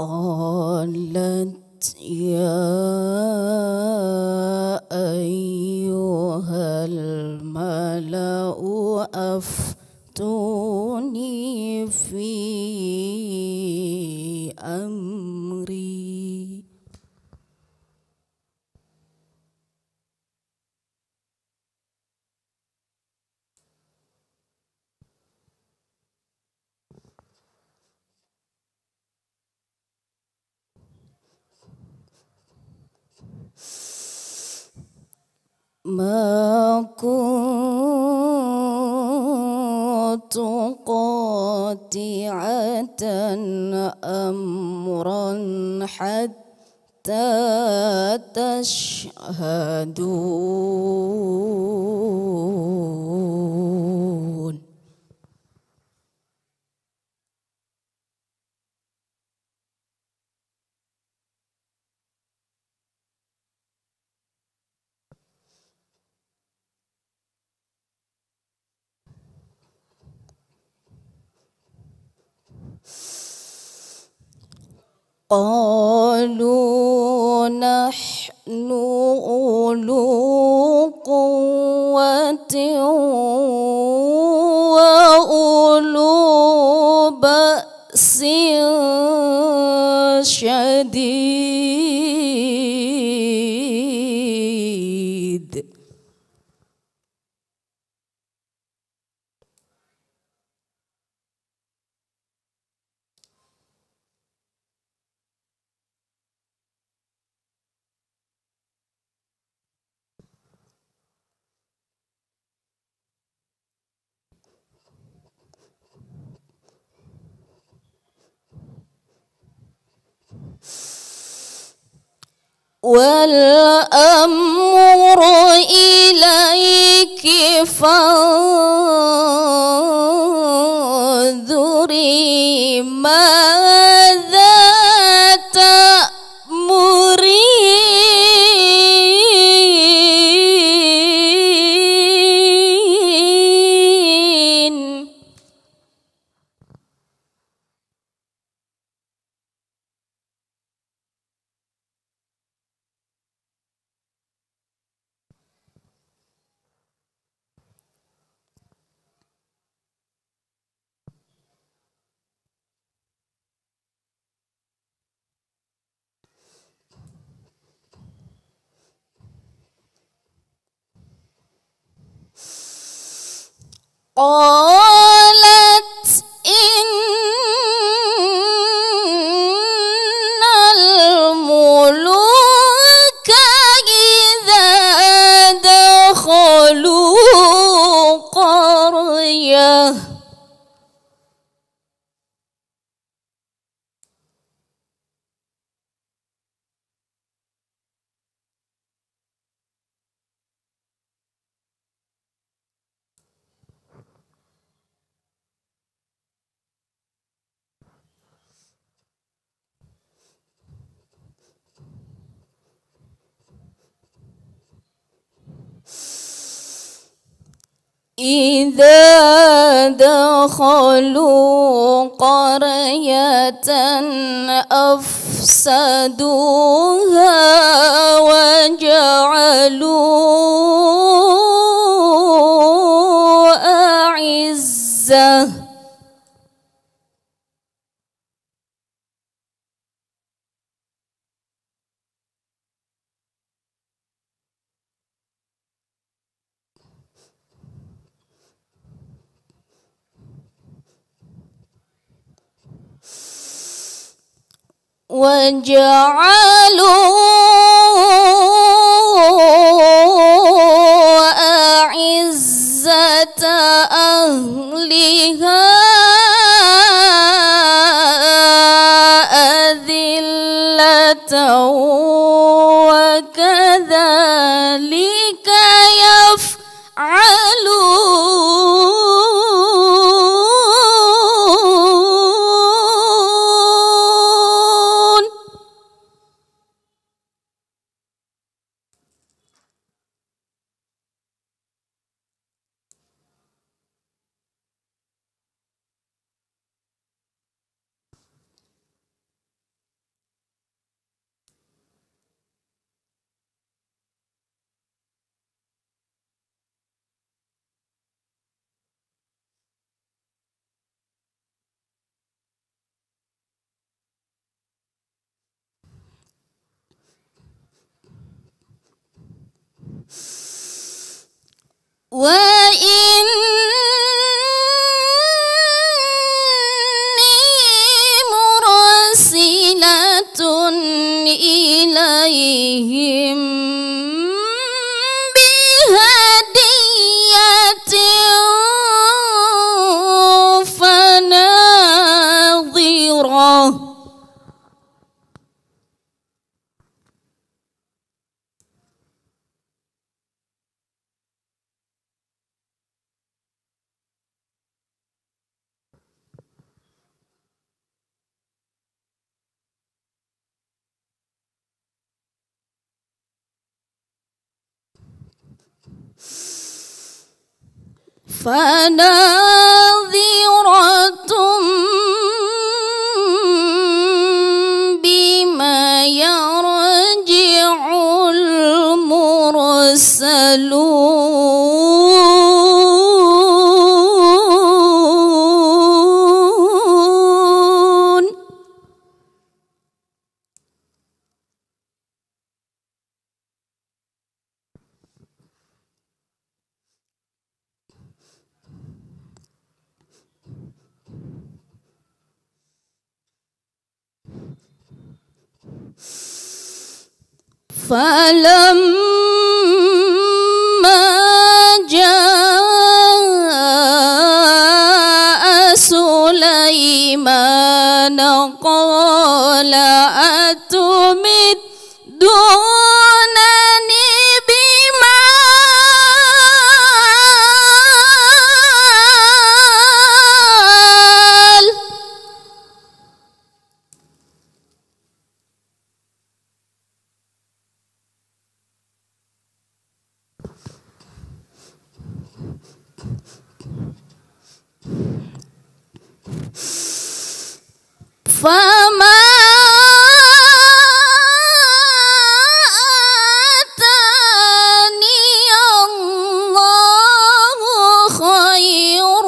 قالت يا أيها الملأ أفتوني في ما كنت قاطعة أمرا حتى تشهدون قالوا نحن أولو قوة وأولو بأس شديد والأمر إليك فانظر 哦。إذا دخلوا قرية أفسدوها وجعلوها وجعلوا 我一。final the فلما جاء سليمان قال أتمدون فما آتاني الله خير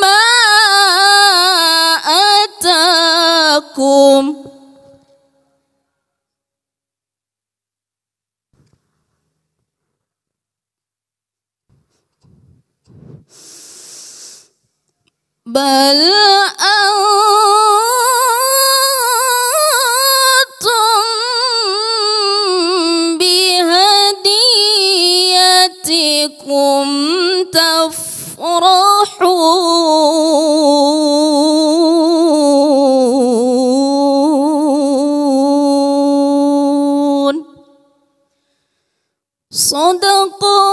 مما آتاكم بل أنتم بهديتكم تفرحون صدق